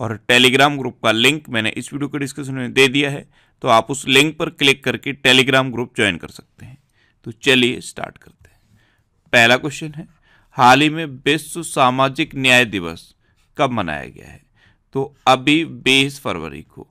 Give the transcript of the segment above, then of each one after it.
और Telegram group का link मैंने इस वीडियो के डिस्क्रिप्शन में दे दिया है तो आप उस लिंक पर क्लिक करके टेलीग्राम ग्रुप ज्वाइन कर सकते हैं तो चलिए स्टार्ट करते हैं पहला क्वेश्चन है हाल ही में विश्व सामाजिक न्याय दिवस कब मनाया गया है तो अभी बीस फरवरी को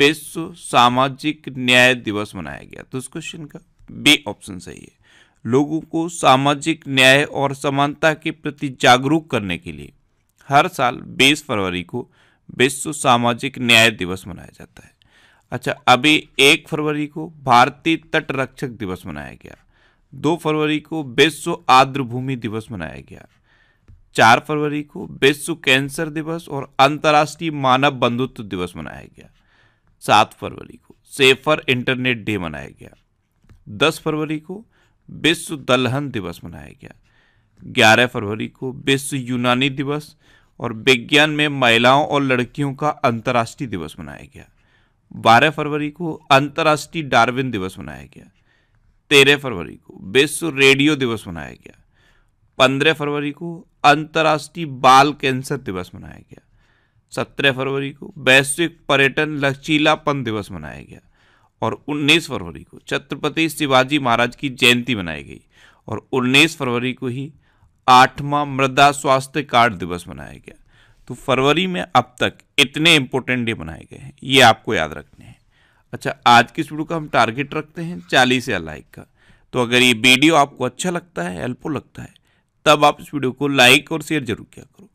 विश्व सामाजिक न्याय दिवस मनाया गया तो इस क्वेश्चन का बी ऑप्शन सही है लोगों को सामाजिक न्याय और समानता के प्रति जागरूक करने के लिए हर साल 20 फरवरी को विश्व सामाजिक न्याय दिवस मनाया जाता है अच्छा अभी एक फरवरी को भारतीय तट रक्षक दिवस मनाया गया दो फरवरी को विश्व आर्द्र भूमि दिवस मनाया गया चार फरवरी को विश्व कैंसर दिवस और अंतर्राष्ट्रीय मानव बंधुत्व दिवस मनाया गया सात फरवरी को सेफर इंटरनेट डे मनाया गया दस फरवरी को विश्व दलहन दिवस मनाया गया ग्यारह फरवरी को विश्व यूनानी दिवस और विज्ञान में महिलाओं और लड़कियों का अंतर्राष्ट्रीय दिवस मनाया गया 12 फरवरी को अंतर्राष्ट्रीय डार्विन दिवस मनाया गया 13 फरवरी को विश्व रेडियो दिवस मनाया गया 15 फरवरी को अंतर्राष्ट्रीय बाल कैंसर दिवस मनाया गया 17 फरवरी को वैश्विक पर्यटन लचीलापन दिवस मनाया गया और 19 फरवरी को छत्रपति शिवाजी महाराज की जयंती मनाई गई और 19 फरवरी को ही आठवां मृदा स्वास्थ्य कार्ड दिवस मनाया गया तो फरवरी में अब तक इतने इंपॉर्टेंट डे मनाए गए हैं ये आपको याद रखने हैं अच्छा आज की इस वीडियो का हम टारगेट रखते हैं चालीस या लाइक का तो अगर ये वीडियो आपको अच्छा लगता है हेल्पफुल लगता है तब आप इस वीडियो को लाइक और शेयर जरूर किया करो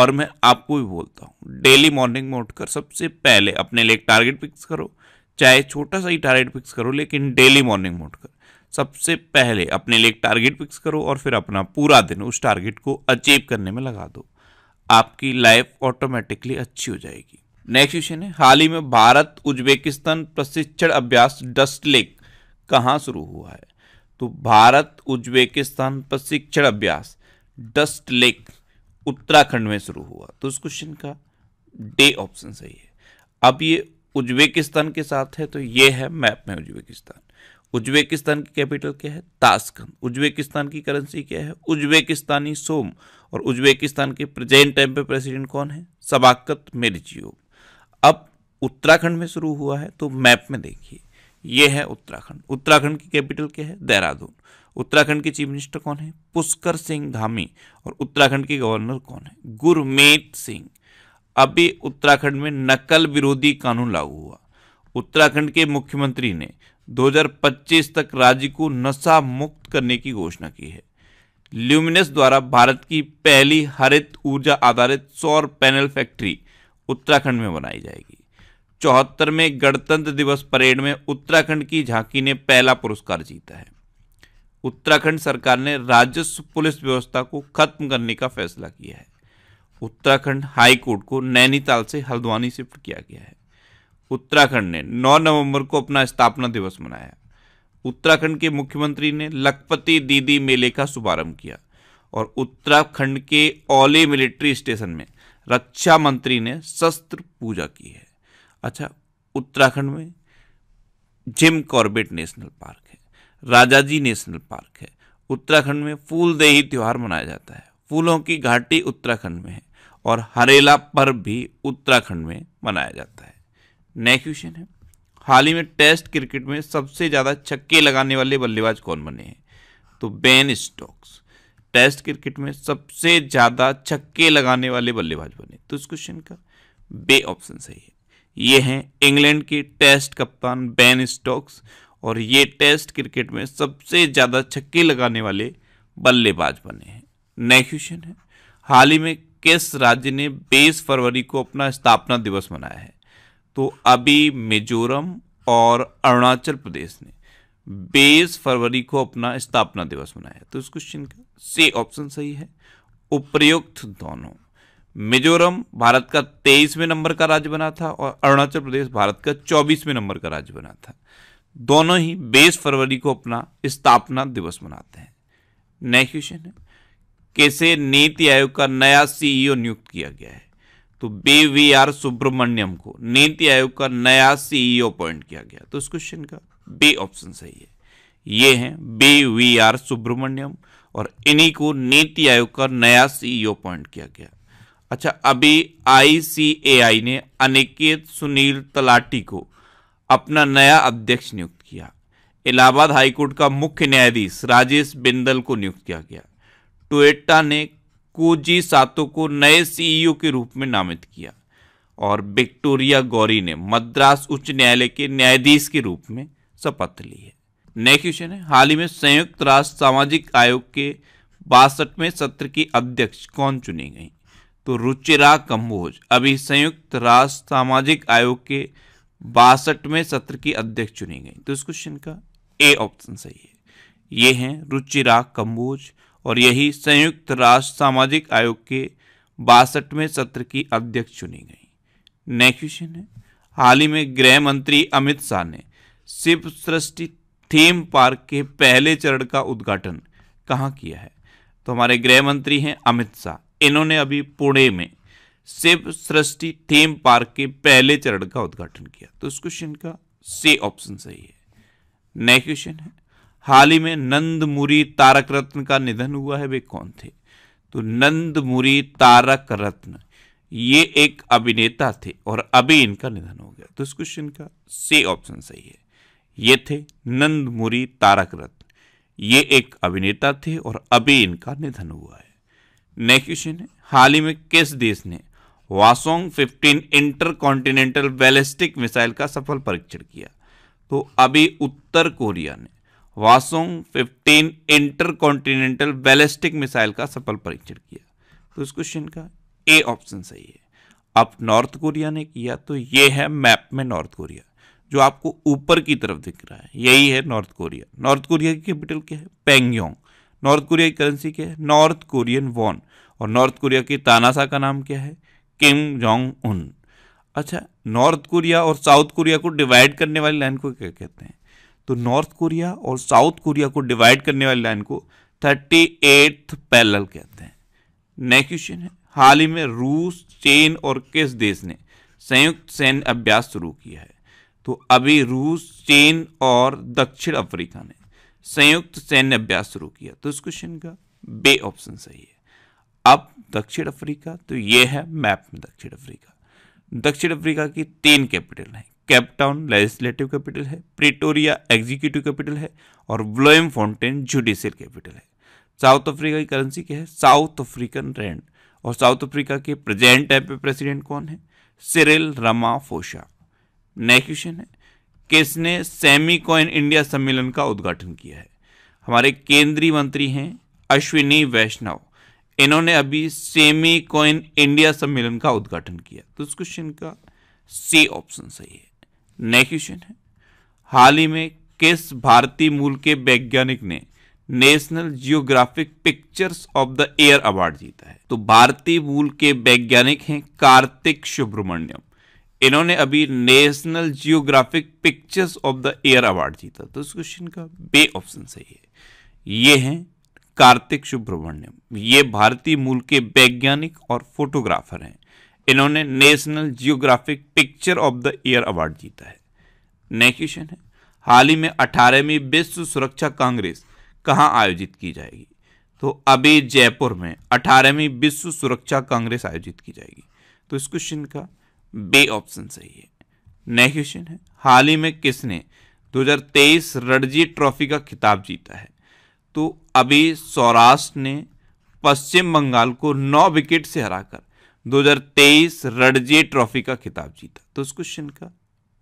और मैं आपको भी बोलता हूँ डेली मॉर्निंग में उठकर सबसे पहले अपने लिए एक टारगेट फिक्स करो चाहे छोटा सा ही टारगेट फिक्स करो लेकिन डेली मॉर्निंग में उठकर सबसे पहले अपने लिए एक टारगेट फिक्स करो और फिर अपना पूरा दिन उस टारगेट को अचीव करने में लगा दो आपकी लाइफ ऑटोमेटिकली अच्छी हो जाएगी नेक्स्ट क्वेश्चन है हाल ही में भारत उज्बेकिस्तान प्रशिक्षण अभ्यास डस्ट लेक कहाँ शुरू हुआ है तो भारत उज्बेकिस्तान प्रशिक्षण अभ्यास डस्ट लेक उत्तराखंड में शुरू हुआ तो इस क्वेश्चन का डे ऑप्शन सही है अब ये उज्बेकिस्तान के साथ है तो ये है मैप में उज्बेकिस्तान उज्बेकिस्तान की कैपिटल क्या है ताशकंद उज्बेकिस्तान की करेंसी क्या है उज्बेकिस्तानी सोम और उज्बेकिस्तान के प्रेजेंट टाइम पे प्रेसिडेंट कौन है सबाकत मेरजियो अब उत्तराखंड में शुरू हुआ है तो मैप में देखिए ये है उत्तराखंड उत्तराखंड की कैपिटल क्या है देहरादून उत्तराखंड के चीफ मिनिस्टर कौन है पुष्कर सिंह धामी और उत्तराखंड के गवर्नर कौन है गुरमेत सिंह अभी उत्तराखंड में नकल विरोधी कानून लागू हुआ उत्तराखंड के मुख्यमंत्री ने 2025 तक राज्य को नशा मुक्त करने की घोषणा की है ल्यूमिनस द्वारा भारत की पहली हरित ऊर्जा आधारित सौर पैनल फैक्ट्री उत्तराखंड में बनाई जाएगी चौहत्तर में गणतंत्र दिवस परेड में उत्तराखंड की झांकी ने पहला पुरस्कार जीता है उत्तराखंड सरकार ने राजस्व पुलिस व्यवस्था को खत्म करने का फैसला किया है उत्तराखंड हाईकोर्ट को नैनीताल से हल्द्वानी शिफ्ट किया गया है उत्तराखंड ने 9 नवंबर को अपना स्थापना दिवस मनाया उत्तराखंड के मुख्यमंत्री ने लखपति दीदी मेले का शुभारंभ किया और उत्तराखंड के ओले मिलिट्री स्टेशन में रक्षा मंत्री ने शस्त्र पूजा की है अच्छा उत्तराखंड में जिम कॉर्बेट नेशनल पार्क है राजाजी नेशनल पार्क है उत्तराखंड में फूलदेही त्यौहार मनाया जाता है फूलों की घाटी उत्तराखंड में है और हरेला पर्व भी उत्तराखंड में मनाया जाता है नया क्वेश्चन है हाल ही में टेस्ट क्रिकेट में सबसे ज़्यादा छक्के लगाने वाले बल्लेबाज कौन बने हैं तो बेन स्टॉक्स टेस्ट क्रिकेट में सबसे ज़्यादा छक्के लगाने वाले बल्लेबाज बने तो इस क्वेश्चन का बे ऑप्शन सही है ये हैं इंग्लैंड के टेस्ट कप्तान बेन स्टोक्स और ये टेस्ट क्रिकेट में सबसे ज़्यादा छक्के लगाने वाले बल्लेबाज बने हैं नए क्वेश्चन है हाल ही में किस राज्य ने बीस फरवरी को अपना स्थापना दिवस मनाया है तो अभी मिजोरम और अरुणाचल प्रदेश ने बीस फरवरी को अपना स्थापना दिवस मनाया तो इस क्वेश्चन का सी ऑप्शन सही है उपयुक्त दोनों मिजोरम भारत का तेईसवें नंबर का राज्य बना था और अरुणाचल प्रदेश भारत का चौबीसवें नंबर का राज्य बना था दोनों ही बीस फरवरी को अपना स्थापना दिवस मनाते हैं नेक्स्ट क्वेश्चन है कैसे नीति आयोग का नया सीईओ e नियुक्त किया गया है तो बी वी आर सुब्रमण्यम को नीति आयोग का नया सीईओ अपॉइंट e किया गया तो इस क्वेश्चन का बी ऑप्शन सही है ये हैं बी वी आर सुब्रमण्यम और इन्हीं को नीति आयोग का नया सीईओ अपॉइंट e किया गया अच्छा अभी आईसीएआई ने अनिकेत सुनील तलाटी को अपना नया अध्यक्ष नियुक्त किया इलाहाबाद हाईकोर्ट का मुख्य न्यायाधीश राजेश बिंदल को नियुक्त किया गया टोयटा ने कोजी सातो को नए सीईओ e के रूप में नामित किया और विक्टोरिया गौरी ने मद्रास उच्च न्यायालय के न्यायाधीश के रूप में शपथ ली है नया क्वेश्चन है हाल ही में संयुक्त राष्ट्र सामाजिक आयोग के बासठवें सत्र की अध्यक्ष कौन चुनी गई तो रुचिरा कंबोज अभी संयुक्त राष्ट्र सामाजिक आयोग के बासठवें सत्र की अध्यक्ष चुनी गई तो इस क्वेश्चन का ए ऑप्शन सही है ये हैं रुचिरा कंबोज और यही संयुक्त राष्ट्र सामाजिक आयोग के बासठवें सत्र की अध्यक्ष चुनी गई नेक्स्ट क्वेश्चन है हाल ही में गृह मंत्री अमित शाह ने शिव सृष्टि थीम पार्क के पहले चरण का उद्घाटन कहाँ किया है तो हमारे गृह मंत्री हैं अमित शाह इन्होंने अभी पुणे में शिव सृष्टि थीम पार्क के पहले चरण का उद्घाटन किया तो इस क्वेश्चन का सी ऑप्शन सही है नेक्स्ट क्वेश्चन है हाल ही में नंदमुरी तारक रत्न का निधन हुआ है वे कौन थे तो नंदमुरी तारक रत्न ये एक अभिनेता थे और अभी इनका निधन हो गया तो इस क्वेश्चन का सी ऑप्शन सही है ये थे नंदमुरी तारक रत्न ये एक अभिनेता थे और अभी इनका निधन हुआ है नेक्स्ट क्वेश्चन है हाल ही में किस देश ने Hwasong 15 intercontinental ballistic missile का सफल परीक्षण किया तो अभी उत्तर कोरिया ने Hwasong 15 intercontinental ballistic missile का सफल परीक्षण किया तो इस क्वेश्चन का ए ऑप्शन सही है अब नॉर्थ कोरिया ने किया तो ये है मैप में नॉर्थ कोरिया जो आपको ऊपर की तरफ दिख रहा है यही है नॉर्थ कोरिया नॉर्थ कोरिया की कैपिटल क्या है पेंगयोंग नॉर्थ कोरिया की करेंसी क्या है नॉर्थ कोरियन वॉन और नॉर्थ कोरिया के तानाशाह का नाम क्या है किम जोंग उन अच्छा नॉर्थ कोरिया और साउथ कोरिया को डिवाइड करने वाली लाइन को क्या कहते हैं तो नॉर्थ कोरिया और साउथ कोरिया को डिवाइड करने वाली लाइन को थर्टी एट्थ पैरल कहते हैं नेक्स्ट क्वेश्चन है हाल ही में रूस चीन और किस देश ने संयुक्त सैन्य अभ्यास शुरू किया है तो अभी रूस चीन और दक्षिण अफ्रीका ने संयुक्त सैन्य अभ्यास शुरू किया तो इस क्वेश्चन का बे ऑप्शन सही है अब दक्षिण अफ्रीका तो ये है मैप में दक्षिण अफ्रीका दक्षिण अफ्रीका की तीन कैपिटल हैं कैपटाउन लेजिस्लेटिव कैपिटल है प्रिटोरिया एग्जीक्यूटिव कैपिटल है और व्लोएम फाउंटेन जुडिशियल कैपिटल है साउथ अफ्रीका की करेंसी क्या है साउथ अफ्रीकन रैंड और साउथ अफ्रीका के प्रेजेंट टाइम पे प्रेसिडेंट कौन है सिरिल रमाफोशा नेक्स्ट क्वेश्चन है किसने सेमी कॉइन इंडिया सम्मेलन का उद्घाटन किया है हमारे केंद्रीय मंत्री हैं अश्विनी वैष्णव इन्होंने अभी सेमी कॉइन इंडिया सम्मेलन का उद्घाटन किया तो इस क्वेश्चन का सी ऑप्शन सही है नेक्स्ट क्वेश्चन है हाल ही में किस भारतीय मूल के वैज्ञानिक ने National Geographic Pictures of the Year award जीता है तो भारतीय मूल के वैज्ञानिक हैं कार्तिक सुब्रमण्यम इन्होंने अभी National Geographic Pictures of the Year award जीता तो इस क्वेश्चन का बे ऑप्शन सही है ये हैं कार्तिक सुब्रमण्यम ये भारतीय मूल के वैज्ञानिक और फोटोग्राफर हैं इन्होंने National Geographic Picture of the Year award जीता है नेक्स्ट क्वेश्चन है हाल ही में अठारहवीं विश्व सुरक्षा कांग्रेस कहाँ आयोजित की जाएगी तो अभी जयपुर में अठारहवीं विश्व सुरक्षा कांग्रेस आयोजित की जाएगी तो इस क्वेश्चन का बे ऑप्शन सही है नेक्स्ट क्वेश्चन है हाल ही में किसने 2023 रणजी ट्रॉफी का खिताब जीता है तो अभी सौराष्ट्र ने पश्चिम बंगाल को नौ विकेट से हराकर 2023 रणजी ट्रॉफी का खिताब जीता तो इस क्वेश्चन का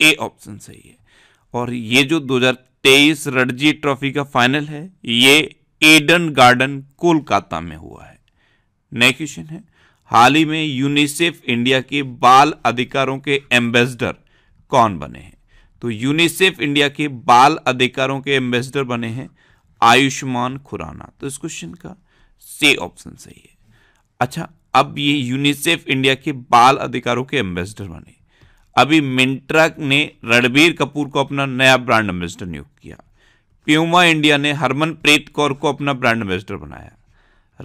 ए ऑप्शन सही है और ये जो 2023 रणजी ट्रॉफी का फाइनल है ये एडन गार्डन कोलकाता में हुआ है नेक्स्ट क्वेश्चन है हाल ही में यूनिसेफ इंडिया के बाल अधिकारों के एम्बेसडर कौन बने हैं तो यूनिसेफ इंडिया के बाल अधिकारों के एम्बेसडर बने हैं आयुष्मान खुराना तो इस क्वेश्चन का से ऑप्शन सही है अच्छा अब ये यूनिसेफ इंडिया के बाल अधिकारों के एम्बेसडर बने अभी मिंट्रा ने रणबीर कपूर को अपना नया ब्रांड एम्बेसडर नियुक्त किया प्यूमा इंडिया ने हरमनप्रीत कौर को अपना ब्रांड एम्बेसडर बनाया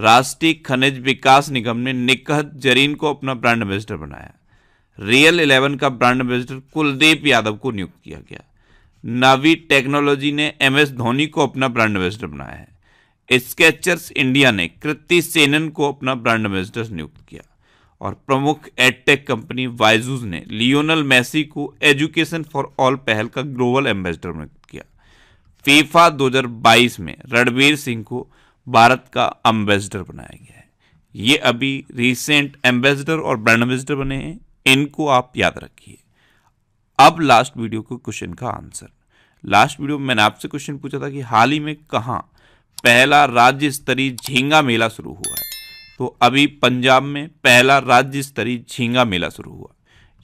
राष्ट्रीय खनिज विकास निगम ने निकहत जरीन को अपना ब्रांड एम्बेसडर बनाया रियल इलेवन का ब्रांड एम्बेसडर कुलदीप यादव को नियुक्त किया गया नावी टेक्नोलॉजी ने एम एस धोनी को अपना ब्रांड एम्बेसडर बनाया है स्केचर्स इंडिया ने कृति सेनन को अपना ब्रांड एम्बेसडर नियुक्त किया और प्रमुख एडटेक कंपनी वाइजूज ने लियोनल मैसी को एजुकेशन फॉर ऑल पहल का ग्लोबल एम्बेसडर नियुक्त किया फीफा 2022 में रणवीर सिंह को भारत का एम्बेसडर बनाया गया है ये अभी रिसेंट एम्बेसडर और ब्रांड एम्बेसडर बने हैं इनको आप याद रखिए अब लास्ट वीडियो को क्वेश्चन का आंसर लास्ट वीडियो में मैंने आपसे क्वेश्चन पूछा था कि हाल ही में कहाँ पहला राज्य स्तरीय झींगा मेला शुरू हुआ है तो अभी पंजाब में पहला राज्य स्तरीय झींगा मेला शुरू हुआ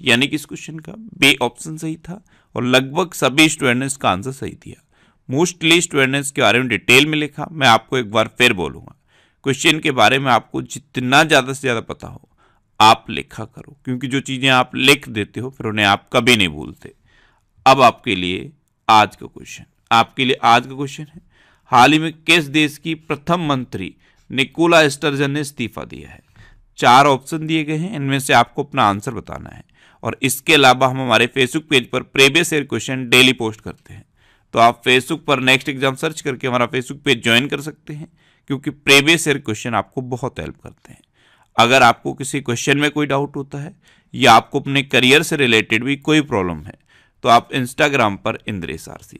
यानी कि इस क्वेश्चन का बे ऑप्शन सही था और लगभग सभी स्टूडेंट ने इसका आंसर सही दिया मोस्टली स्टूडेंट्स के बारे में डिटेल में लिखा मैं आपको एक बार फिर बोलूँगा क्वेश्चन के बारे में आपको जितना ज़्यादा से ज़्यादा पता हो आप लिखा करो क्योंकि जो चीज़ें आप लिख देते हो फिर उन्हें आप कभी नहीं भूलते अब आपके लिए आज का क्वेश्चन आपके लिए आज का क्वेश्चन है हाल ही में किस देश की प्रथम मंत्री निकोला स्टर्जन ने इस्तीफा दिया है चार ऑप्शन दिए गए हैं इनमें से आपको अपना आंसर बताना है और इसके अलावा हम हमारे फेसबुक पेज पर previous year question daily post करते हैं तो आप फेसबुक पर नेक्स्ट एग्जाम सर्च करके हमारा फेसबुक पेज ज्वाइन कर सकते हैं क्योंकि प्रीवियस ईयर क्वेश्चन आपको बहुत हेल्प करते हैं अगर आपको किसी क्वेश्चन में कोई डाउट होता है या आपको अपने करियर से रिलेटेड भी कोई प्रॉब्लम है तो आप इंस्टाग्राम पर इंद्रेश आरसी